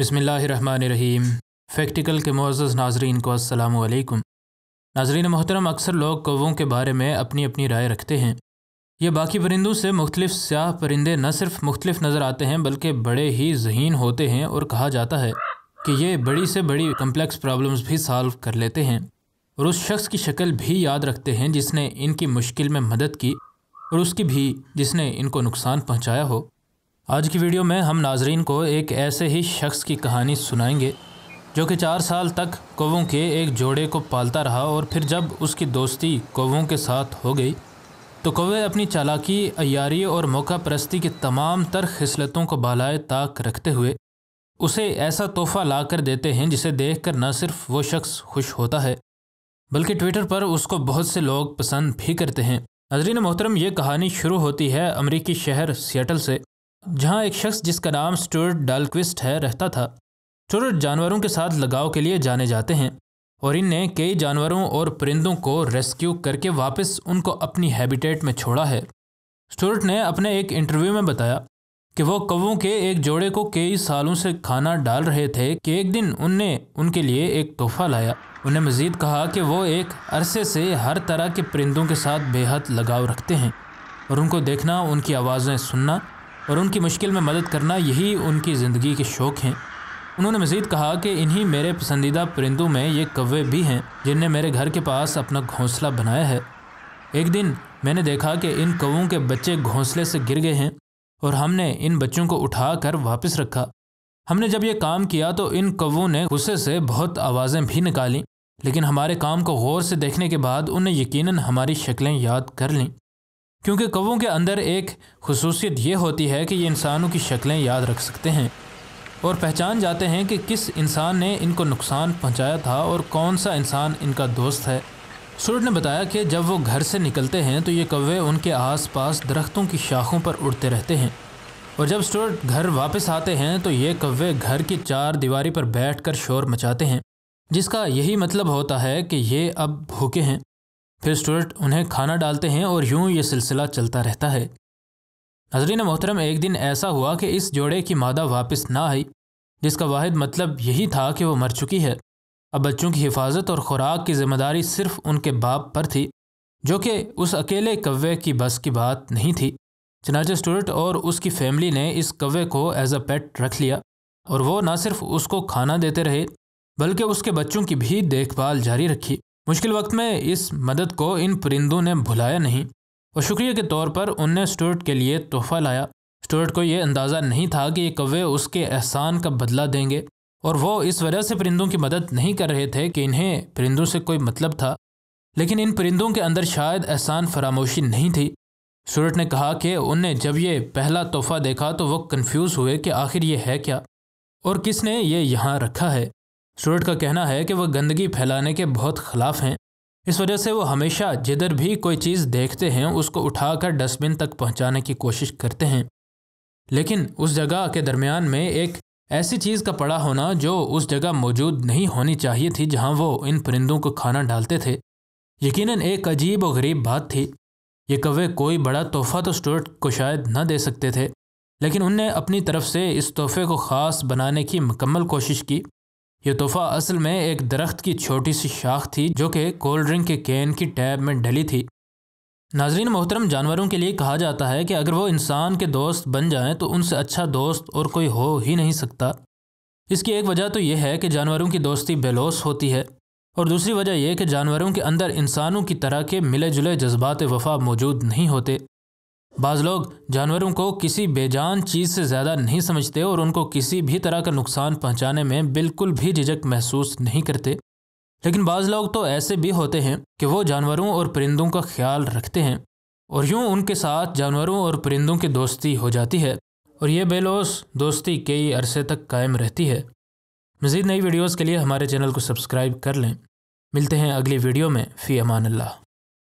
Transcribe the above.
बसमीम फैक्टिकल के मोज़ नाजरीन को असलकम नाजरीन मोहतरम अक्सर लोग कौवों के बारे में अपनी अपनी राय रखते हैं ये बाकी परिंदों से मुख्तलिफ स्याह परिंदे न सिर्फ मुख्तलिफ नज़र आते हैं बल्कि बड़े ही जहीन होते हैं और कहा जाता है कि ये बड़ी से बड़ी कम्प्लेक्स प्रॉब्लम्स भी सॉल्व कर लेते हैं और उस शख्स की शक्ल भी याद रखते हैं जिसने इनकी मुश्किल में मदद की और उसकी भी जिसने इनको नुकसान पहुँचाया हो आज की वीडियो में हम नाजरीन को एक ऐसे ही शख्स की कहानी सुनाएंगे जो कि चार साल तक कौवों के एक जोड़े को पालता रहा और फिर जब उसकी दोस्ती कौवों के साथ हो गई तो कौवे अपनी चालाकी अयारी और मौका परस्ती की तमाम तर खसलतों को बालाए ताक रखते हुए उसे ऐसा तोहफ़ा ला कर देते हैं जिसे देख कर न सिर्फ वो शख्स खुश होता है बल्कि ट्विटर पर उसको बहुत से लोग पसंद भी करते हैं नजरीन मोहतरम ये कहानी शुरू होती है अमरीकी शहर सियाटल से जहाँ एक शख्स जिसका नाम स्टूर्ट डालक्विस्ट है रहता था स्टूर्ट जानवरों के साथ लगाव के लिए जाने जाते हैं और इनने कई जानवरों और परिंदों को रेस्क्यू करके वापस उनको अपनी हैबिटेट में छोड़ा है स्टूर्ट ने अपने एक इंटरव्यू में बताया कि वो कौं के एक जोड़े को कई सालों से खाना डाल रहे थे कि एक दिन उनने उनके लिए एक तोहफा लाया उन्हें मजीद कहा कि वो एक अरसे से हर तरह के परिंदों के साथ बेहद लगाव रखते हैं और उनको देखना उनकी आवाज़ें सुनना और उनकी मुश्किल में मदद करना यही उनकी ज़िंदगी के शौक़ हैं उन्होंने मज़ीद कहा कि इन्हीं मेरे पसंदीदा परिंदों में ये कौवे भी हैं जिनने मेरे घर के पास अपना घोंसला बनाया है एक दिन मैंने देखा कि इन कौं के बच्चे घोंसले से गिर गए हैं और हमने इन बच्चों को उठा कर वापस रखा हमने जब ये काम किया तो इन कौवों ने गुस्से से बहुत आवाज़ें भी निकाली लेकिन हमारे काम को गौर से देखने के बाद उन्हें यकीनन हमारी शक्लें याद कर लीं क्योंकि कवों के अंदर एक खसूसियत ये होती है कि ये इंसानों की शक्लें याद रख सकते हैं और पहचान जाते हैं कि किस इंसान ने इनको नुकसान पहुंचाया था और कौन सा इंसान इनका दोस्त है सूर्य ने बताया कि जब वो घर से निकलते हैं तो ये कौवे उनके आसपास दरख्तों की शाखों पर उड़ते रहते हैं और जब स्टूअर्ट घर वापस आते हैं तो ये कौवे घर की चार दीवारी पर बैठ कर शोर मचाते हैं जिसका यही मतलब होता है कि ये अब भूखे हैं फिर स्टूडेंट उन्हें खाना डालते हैं और यूं ये सिलसिला चलता रहता है नजरीन मोहतरम एक दिन ऐसा हुआ कि इस जोड़े की मादा वापस ना आई जिसका वाहिद मतलब यही था कि वो मर चुकी है अब बच्चों की हिफाजत और ख़ुराक की जिम्मेदारी सिर्फ उनके बाप पर थी जो कि उस अकेले कव्वे की बस की बात नहीं थी चनाचे स्टूडेंट और उसकी फैमिली ने इस कव्वे को एज अ पेट रख लिया और वो ना सिर्फ उसको खाना देते रहे बल्कि उसके बच्चों की भी देखभाल जारी रखी मुश्किल वक्त में इस मदद को इन परिंदों ने भुलाया नहीं और शुक्रिया के तौर पर उनने स्टोर्ट के लिए तोहफा लाया स्टोर्ट को यह अंदाज़ा नहीं था कि ये कवे उसके एहसान का बदला देंगे और वो इस वजह से परिंदों की मदद नहीं कर रहे थे कि इन्हें परिंदों से कोई मतलब था लेकिन इन परिंदों के अंदर शायद एहसान फरामोशी नहीं थी स्टोर्ट ने कहा कि उनने जब ये पहला तोहफा देखा तो वो कन्फ्यूज़ हुए कि आखिर ये है क्या और किसने ये यहाँ रखा है स्टूडेंट का कहना है कि वह गंदगी फैलाने के बहुत खिलाफ हैं इस वजह से वो हमेशा जिधर भी कोई चीज़ देखते हैं उसको उठाकर डस्टबिन तक पहुंचाने की कोशिश करते हैं लेकिन उस जगह के दरमियान में एक ऐसी चीज़ का पड़ा होना जो उस जगह मौजूद नहीं होनी चाहिए थी जहां वो इन परिंदों को खाना डालते थे यकीनन एक अजीब और गरीब बात थी ये कवे कोई बड़ा तोहफा तो स्टूअर्ट को शायद ना दे सकते थे लेकिन उनने अपनी तरफ से इस तोहफे को ख़ास बनाने की मुकम्मल कोशिश की ये तोहफा असल में एक दरख्त की छोटी सी शाख थी जो कि कोल्ड ड्रिंक के कैन की टैब में डली थी नाजरीन मोहतरम जानवरों के लिए कहा जाता है कि अगर वो इंसान के दोस्त बन जाएं तो उनसे अच्छा दोस्त और कोई हो ही नहीं सकता इसकी एक वजह तो यह है कि जानवरों की दोस्ती बेलोस होती है और दूसरी वजह यह कि जानवरों के अंदर इंसानों की तरह के मिले जुले जज्बात वफा मौजूद नहीं होते बाज़ लोग जानवरों को किसी बेजान चीज़ से ज़्यादा नहीं समझते और उनको किसी भी तरह का नुकसान पहुंचाने में बिल्कुल भी झिझक महसूस नहीं करते लेकिन बाज़ लोग तो ऐसे भी होते हैं कि वो जानवरों और परिंदों का ख्याल रखते हैं और यूँ उनके साथ जानवरों और परिंदों की दोस्ती हो जाती है और ये बेलोस दोस्ती कई अरसे तक कायम रहती है मज़ीद नई वीडियोज़ के लिए हमारे चैनल को सब्सक्राइब कर लें मिलते हैं अगली वीडियो में फ़ी अमान अल्लाह